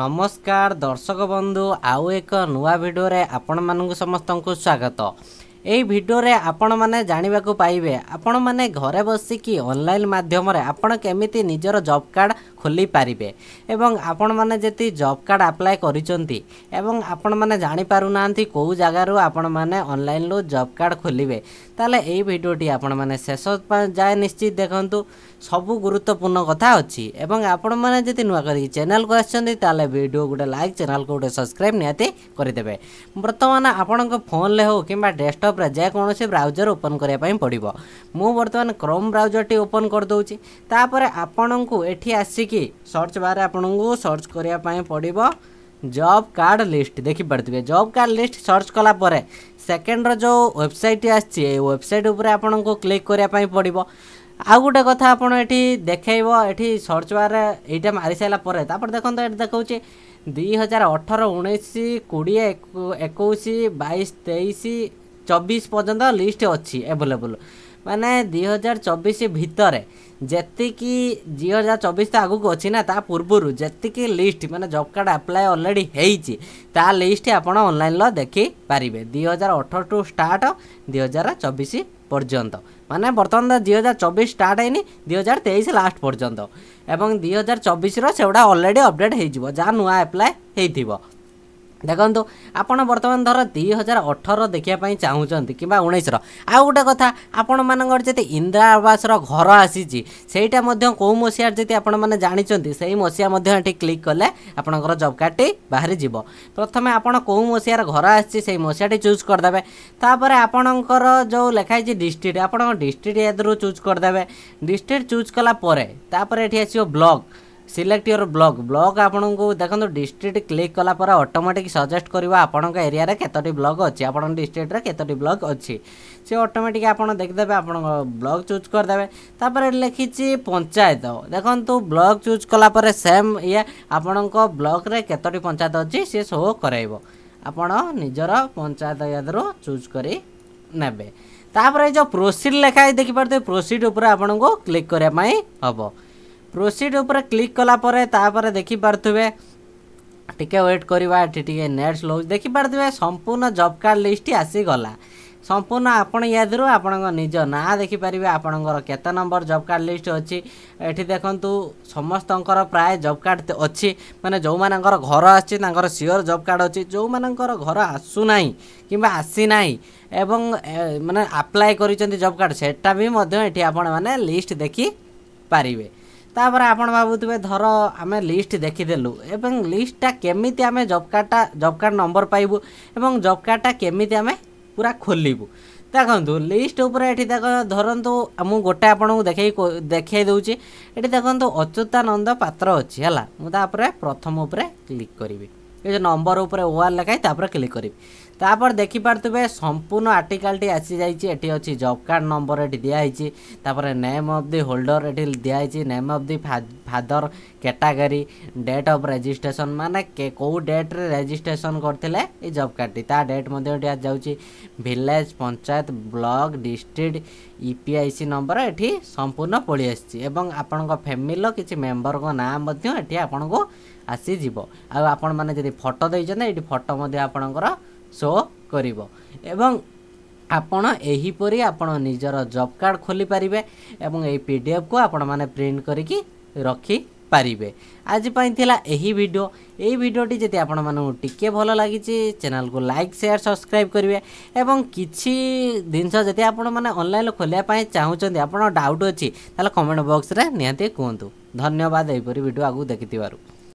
ନମସ୍କାର ଦର୍ଶକ ବନ୍ଧୁ ଆଉ ଏକ ନୂଆ ଭିଡ଼ିଓରେ ଆପଣମାନଙ୍କୁ ସମସ୍ତଙ୍କୁ ସ୍ୱାଗତ ଏହି ଭିଡ଼ିଓରେ ଆପଣମାନେ ଜାଣିବାକୁ ପାଇବେ ଆପଣମାନେ ଘରେ ବସିକି ଅନଲାଇନ୍ ମାଧ୍ୟମରେ ଆପଣ କେମିତି ନିଜର ଜବ୍ କାର୍ଡ଼ ଖୋଲିପାରିବେ ଏବଂ ଆପଣମାନେ ଯଦି ଜବ୍ କାର୍ଡ଼ ଆପ୍ଲାଏ କରିଛନ୍ତି ଏବଂ ଆପଣମାନେ ଜାଣିପାରୁନାହାନ୍ତି କେଉଁ ଜାଗାରୁ ଆପଣମାନେ ଅନଲାଇନ୍ରୁ ଜବ୍ କାର୍ଡ଼ ଖୋଲିବେ ତାହେଲେ ଏହି ଭିଡ଼ିଓଟି ଆପଣମାନେ ଶେଷ ଯାଏ ନିଶ୍ଚିତ ଦେଖନ୍ତୁ ସବୁ ଗୁରୁତ୍ୱପୂର୍ଣ୍ଣ କଥା ଅଛି ଏବଂ ଆପଣମାନେ ଯଦି ନୂଆ କରିକି ଚ୍ୟାନେଲ୍କୁ ଆସିଛନ୍ତି ତାହେଲେ ଭିଡ଼ିଓ ଗୋଟେ ଲାଇକ୍ ଚ୍ୟାନେଲ୍କୁ ଗୋଟେ ସବସ୍କ୍ରାଇବ୍ ନିହାତି କରିଦେବେ ବର୍ତ୍ତମାନ ଆପଣଙ୍କ ଫୋନ୍ରେ ହେଉ କିମ୍ବା ଡେସ୍କଟପ୍ ଉପରେ ଯେକୌଣସି ବ୍ରାଉଜର ଓପନ୍ କରିବା ପାଇଁ ପଡ଼ିବ ମୁଁ ବର୍ତ୍ତମାନ କ୍ରୋମ୍ ବ୍ରାଉଜରଟି ଓପନ୍ କରିଦେଉଛି ତାପରେ ଆପଣଙ୍କୁ ଏଠି ଆସିକି ସର୍ଚ୍ଚ ବାର୍ରେ ଆପଣଙ୍କୁ ସର୍ଚ୍ଚ କରିବା ପାଇଁ ପଡ଼ିବ ଜବ୍ କାର୍ଡ଼ ଲିଷ୍ଟ ଦେଖିପାରୁଥିବେ ଜବ୍ କାର୍ଡ଼ ଲିଷ୍ଟ ସର୍ଚ୍ଚ କଲା ପରେ ସେକେଣ୍ଡର ଯେଉଁ ୱେବସାଇଟ୍ ଆସିଛି ଏଇ ୱେବସାଇଟ୍ ଉପରେ ଆପଣଙ୍କୁ କ୍ଲିକ୍ କରିବା ପାଇଁ ପଡ଼ିବ ଆଉ ଗୋଟେ କଥା ଆପଣ ଏଠି ଦେଖାଇବ ଏଠି ସର୍ଚ୍ଚ ବାର୍ରେ ଏଇଟା ମାରିସାରିଲା ପରେ ତାପରେ ଦେଖନ୍ତୁ ଏଠି ଦେଖାଉଛି ଦୁଇ ହଜାର ଅଠର ଉଣେଇଶ କୋଡ଼ିଏ ଏକୋଇଶ ବାଇଶ ତେଇଶ চবিশ পর্যন্ত লিষ্ট অছি এভেলেবল মানে দুই হাজার চবিশ ভিতরে যেতিকি দুই হাজার চবিশটা আগুক অছি না তা পূর্বরু যেতিকি লিষ্ট মানে জব কার্ড আপ্লাই অলরেডি হয়েছি তা লিষ্ট আপনার অনলাইনর দেখিপারে দুই হাজার অঠর টু স্টার্ট দুই হাজার চবিশ পর্যন্ত মানে বর্তমান দুই হাজার চবিশ স্টার্ট হয়নি দুই হাজার তেইশ লাস্ট পর্যন্ত এবং দুই হাজার চবিশর সেগুলা অলরেডি অপডেট হয়ে যা নূয়া আপ্লাই হয়ে ଦେଖନ୍ତୁ ଆପଣ ବର୍ତ୍ତମାନ ଧର ଦୁଇ ହଜାର ଅଠର ଦେଖିବା ପାଇଁ ଚାହୁଁଛନ୍ତି କିମ୍ବା ଉଣେଇଶର ଆଉ ଗୋଟେ କଥା ଆପଣମାନଙ୍କର ଯେତେ ଇନ୍ଦିରା ଆବାସର ଘର ଆସିଛି ସେଇଟା ମଧ୍ୟ କେଉଁ ମସିହାରେ ଯଦି ଆପଣମାନେ ଜାଣିଛନ୍ତି ସେଇ ମସିହା ମଧ୍ୟ ଏଠି କ୍ଲିକ୍ କଲେ ଆପଣଙ୍କର ଜବ୍ କାର୍ଡ଼ଟି ବାହାରିଯିବ ପ୍ରଥମେ ଆପଣ କେଉଁ ମସିହାର ଘର ଆସିଛି ସେଇ ମସିହାଟି ଚୁଜ୍ କରିଦେବେ ତାପରେ ଆପଣଙ୍କର ଯେଉଁ ଲେଖା ହେଇଛି ଡିଷ୍ଟ୍ରିକ୍ଟ ଆପଣଙ୍କ ଡିଷ୍ଟ୍ରିକ୍ଟ ଏଥିରୁ ଚୁଜ୍ କରିଦେବେ ଡିଷ୍ଟ୍ରିକ୍ଟ ଚୁଜ୍ କଲା ପରେ ତାପରେ ଏଠି ଆସିବ block select your block block को देखो डिस्ट्रिक्ट क्लिक कलापर अटोमेटिक सजेस्ट कर आपण एरिया कतोट ब्लक अच्छी आपण डिस्ट्रिक्ट केतोटी ब्लक अच्छे से अटोमेटिक आप देखिदेवे आप ब्लग चूज करदे लिखी पंचायत देखो ब्लक चूज कलापर सेम ये आपण ब्लक केतोटी पंचायत अच्छी सी शो कर ଆପଣ ନିଜର ପଞ୍ଚାୟତ ୟାଦରୁ ଚୁଜ୍ କରି ନେବେ ତାପରେ ଯେଉଁ ପ୍ରୋସିଡ଼ ଲେଖା ଦେଖିପାରୁଥିବେ ପ୍ରୋସିଡ଼ ଉପରେ ଆପଣଙ୍କୁ କ୍ଲିକ୍ କରିବା ପ୍ରୋସିଡ଼ ଉପରେ କ୍ଲିକ୍ କଲା ପରେ ତାପରେ ଦେଖିପାରୁଥିବେ ଟିକେ ୱେଟ୍ କରିବା ଏଠି ଟିକେ ନେଟ୍ ସ୍ଲୋ ଦେଖିପାରୁଥିବେ ସମ୍ପୂର୍ଣ୍ଣ ଜବ୍ କାର୍ଡ଼ ଲିଷ୍ଟଟି ଆସିଗଲା সম্পূর্ণ আপনার ইয়াদু আপনার নিজ না দেখিপারে আপনার কত নম্বর জব কার্ড লিষ্ট অছি এটি দেখুন সমস্ত প্রায় জব কার্ড অছি মানে যে ঘর আসছে তাঁর সিওর জব কার্ড অছি যে ঘর আসু না কিংবা আসি না এবং মানে আপ্লাই করছেন জব কার্ড সেটা বি এটি আপনার লিষ্ট দেখি পারিবে ତାପରେ ଆପଣ ଭାବୁଥିବେ ଧର ଆମେ ଲିଷ୍ଟ ଦେଖିଦେଲୁ ଏବଂ ଲିଷ୍ଟଟା କେମିତି ଆମେ ଜବ୍ କାର୍ଡ଼ଟା ଜବ୍ କାର୍ଡ଼ ନମ୍ବର ପାଇବୁ ଏବଂ ଜବ୍ କାର୍ଡ଼ଟା କେମିତି ଆମେ ପୁରା ଖୋଲିବୁ ଦେଖନ୍ତୁ ଲିଷ୍ଟ ଉପରେ ଏଠି ଦେଖ ଧରନ୍ତୁ ମୁଁ ଗୋଟେ ଆପଣଙ୍କୁ ଦେଖେଇ ଦେଖେଇ ଦେଉଛି ଏଠି ଦେଖନ୍ତୁ ଅଚ୍ୟୁତାନନ୍ଦ ପାତ୍ର ଅଛି ହେଲା ମୁଁ ତାପରେ ପ୍ରଥମ ଉପରେ କ୍ଲିକ୍ କରିବି ଏ ଯେଉଁ ନମ୍ବର ଉପରେ ଓଆର୍ ଲେଖାଏ ତାପରେ କ୍ଲିକ୍ କରିବି ତାପରେ ଦେଖିପାରୁଥିବେ ସମ୍ପୂର୍ଣ୍ଣ ଆର୍ଟିକାଲଟି ଆସିଯାଇଛି ଏଠି ଅଛି ଜବ୍ କାର୍ଡ଼ ନମ୍ବର ଏଠି ଦିଆହେଇଛି ତାପରେ ନେମ୍ ଅଫ୍ ଦି ହୋଲ୍ଡର ଏଠି ଦିଆହେଇଛି name of the father category date of registration ମାନେ କେଉଁ ଡେଟ୍ରେ ରେଜିଷ୍ଟ୍ରେସନ୍ କରିଥିଲେ ଏଇ ଜବ୍ କାର୍ଡ଼ଟି ତା ଡେଟ୍ ମଧ୍ୟ ଏଠି ଆସିଯାଉଛି village panchayat block district E P I C number ଏଠି ସମ୍ପୂର୍ଣ୍ଣ ପଳେଇ ଆସିଛି ଏବଂ ଆପଣଙ୍କ ଫ୍ୟାମିଲିର କିଛି ମେମ୍ବରଙ୍କ ନାଁ ମଧ୍ୟ ଏଠି ଆପଣଙ୍କୁ ଆସିଯିବ ଆଉ ଆପଣମାନେ ଯଦି ଫଟୋ ଦେଇଛନ୍ତି ଏଠି ଫଟୋ ମଧ୍ୟ ଆପଣଙ୍କର ସୋ କରିବ ଏବଂ ଆପଣ ଏହିପରି ଆପଣ ନିଜର ଜବ୍ କାର୍ଡ଼ ଖୋଲିପାରିବେ ଏବଂ ଏହି ପି ଡି ଏଫ୍କୁ ଆପଣମାନେ ପ୍ରିଣ୍ଟ କରିକି ରଖିପାରିବେ ଆଜି ପାଇଁ ଥିଲା ଏହି ଭିଡ଼ିଓ ଏହି ଭିଡ଼ିଓଟି ଯଦି ଆପଣମାନଙ୍କୁ ଟିକିଏ ଭଲ ଲାଗିଛି ଚ୍ୟାନେଲ୍କୁ ଲାଇକ୍ ସେୟାର୍ ସବସ୍କ୍ରାଇବ୍ କରିବେ ଏବଂ କିଛି ଜିନିଷ ଯଦି ଆପଣମାନେ ଅନଲାଇନ୍ ଖୋଲିବା ପାଇଁ ଚାହୁଁଛନ୍ତି ଆପଣ ଡାଉଟ୍ ଅଛି ତାହେଲେ କମେଣ୍ଟ ବକ୍ସରେ ନିହାତି କୁହନ୍ତୁ ଧନ୍ୟବାଦ ଏହିପରି ଭିଡ଼ିଓ ଆଗକୁ ଦେଖିଥିବାରୁ